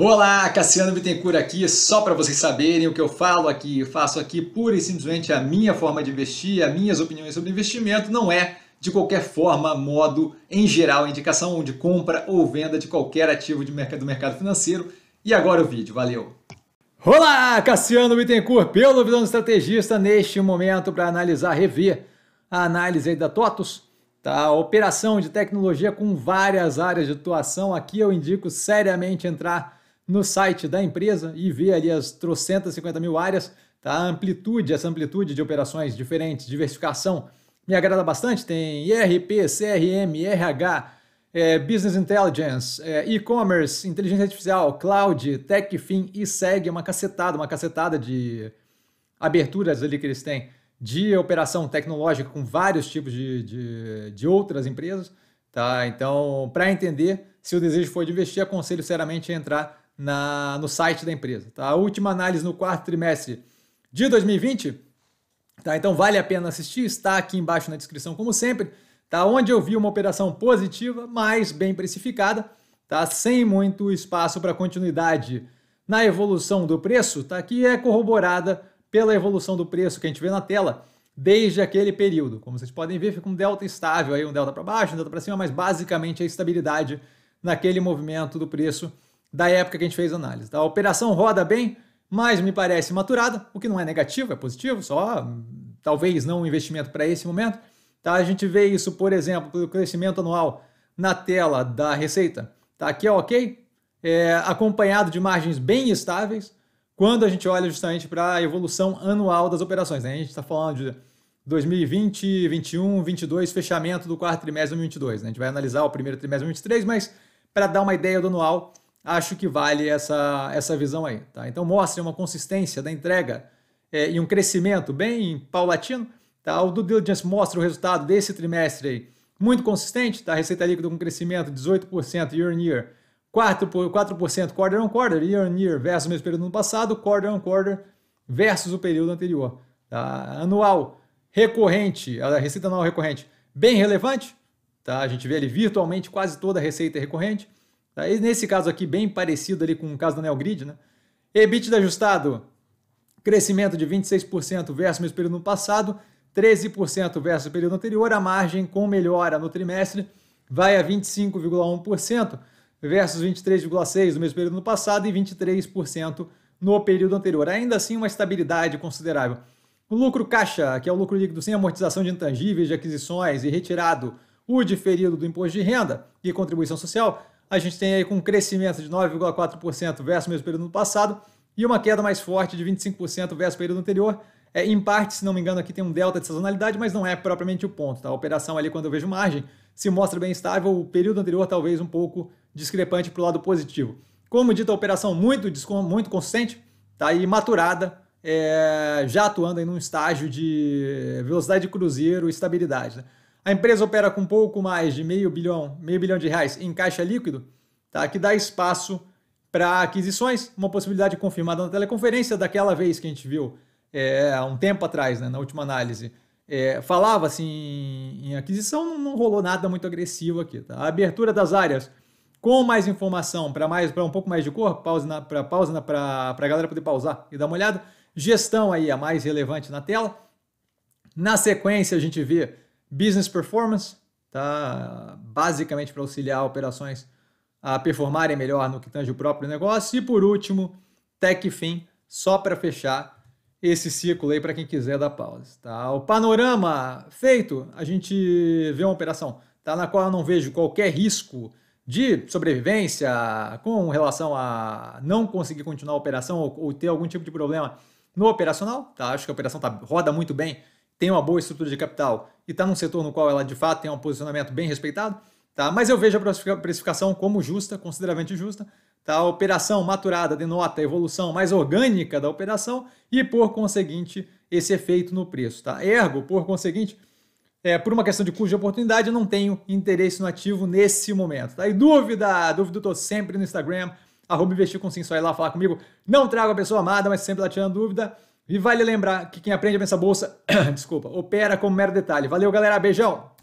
Olá, Cassiano Bittencourt aqui, só para vocês saberem o que eu falo aqui, eu faço aqui pura e simplesmente a minha forma de investir, as minhas opiniões sobre investimento, não é de qualquer forma, modo, em geral, indicação de compra ou venda de qualquer ativo de mercado, do mercado financeiro. E agora o vídeo, valeu! Olá, Cassiano Bittencourt, pelo Visão Estrategista, neste momento para analisar, rever a análise da TOTUS, tá? operação de tecnologia com várias áreas de atuação. Aqui eu indico seriamente entrar no site da empresa e ver ali as trocentas 50 mil áreas, tá? a amplitude, essa amplitude de operações diferentes, diversificação, me agrada bastante. Tem IRP, CRM, RH, é, Business Intelligence, é, e-commerce, inteligência artificial, cloud, tech, fim e segue uma cacetada, uma cacetada de aberturas ali que eles têm de operação tecnológica com vários tipos de, de, de outras empresas. Tá? Então, para entender, se o desejo for de investir, aconselho seriamente a entrar na, no site da empresa. Tá? A última análise no quarto trimestre de 2020. Tá? Então vale a pena assistir, está aqui embaixo na descrição, como sempre. Tá? Onde eu vi uma operação positiva, mas bem precificada, tá? sem muito espaço para continuidade na evolução do preço, tá? que é corroborada pela evolução do preço que a gente vê na tela desde aquele período. Como vocês podem ver, fica um delta estável, aí um delta para baixo, um delta para cima, mas basicamente a estabilidade naquele movimento do preço da época que a gente fez a análise. Tá? A operação roda bem, mas me parece maturada, o que não é negativo, é positivo, só hum, talvez não um investimento para esse momento. Tá? A gente vê isso, por exemplo, pelo crescimento anual na tela da receita. Tá? Aqui é ok, é, acompanhado de margens bem estáveis, quando a gente olha justamente para a evolução anual das operações. Né? A gente está falando de 2020, 21, 22, fechamento do quarto trimestre de 2022. Né? A gente vai analisar o primeiro trimestre de 2023, mas para dar uma ideia do anual, acho que vale essa, essa visão aí. Tá? Então mostre uma consistência da entrega é, e um crescimento bem paulatino. Tá? O due diligence mostra o resultado desse trimestre aí muito consistente, tá? Receita líquida com crescimento 18% year on year, 4%, quarter on quarter, year on year versus o mesmo período do ano passado, quarter on quarter versus o período anterior. Tá? Anual recorrente, a receita anual recorrente bem relevante, tá? A gente vê ali virtualmente quase toda a receita recorrente. Tá? E nesse caso aqui, bem parecido ali com o caso da NeoGrid, né? EBITDA ajustado, crescimento de 26% versus o mesmo período no passado, 13% versus o período anterior, a margem com melhora no trimestre vai a 25,1% versus 23,6% no mesmo período no passado e 23% no período anterior. Ainda assim, uma estabilidade considerável. O lucro caixa, que é o lucro líquido sem amortização de intangíveis, de aquisições e retirado o diferido do imposto de renda e contribuição social, a gente tem aí com um crescimento de 9,4% versus o mesmo período do passado e uma queda mais forte de 25% versus o período anterior. É, em parte, se não me engano, aqui tem um delta de sazonalidade, mas não é propriamente o ponto. Tá? A operação ali, quando eu vejo margem, se mostra bem estável, o período anterior talvez um pouco discrepante para o lado positivo. Como dito, a operação muito, muito consistente tá? e maturada, é, já atuando em um estágio de eh, velocidade de cruzeiro e estabilidade. Né? A empresa opera com pouco mais de meio bilhão, meio bilhão de reais em caixa líquido, tá? que dá espaço para aquisições, uma possibilidade confirmada na teleconferência daquela vez que a gente viu é, há um tempo atrás, né, na última análise. É, falava assim em aquisição, não, rolou nada muito agressivo aqui. Tá? A abertura das áreas com mais informação para mais para um pouco mais de cor, pausa para pausa para a galera poder pausar e dar uma olhada. Gestão aí a mais relevante na tela. Na sequência a gente vê Business Performance, tá? basicamente para auxiliar operações a performarem melhor no que tange o próprio negócio. E por último, Tech Fim, só para fechar esse ciclo aí para quem quiser dar pausa. Tá? O panorama feito, a gente vê uma operação tá? na qual eu não vejo qualquer risco de sobrevivência com relação a não conseguir continuar a operação ou, ou ter algum tipo de problema no operacional. Tá? Acho que a operação tá, roda muito bem tem uma boa estrutura de capital e está num setor no qual ela de fato tem um posicionamento bem respeitado, tá? mas eu vejo a precificação como justa, consideravelmente justa, tá? a operação maturada denota a evolução mais orgânica da operação e, por conseguinte, esse efeito no preço. Tá? Ergo, por conseguinte, é, por uma questão de custo de oportunidade, eu não tenho interesse no ativo nesse momento. Tá? E dúvida, dúvida, eu estou sempre no Instagram, arroba investir com sim, só ir lá falar comigo. Não trago a pessoa amada, mas sempre lá tirando dúvida. E vale lembrar que quem aprende a pensar bolsa, desculpa, opera como mero detalhe. Valeu, galera. Beijão!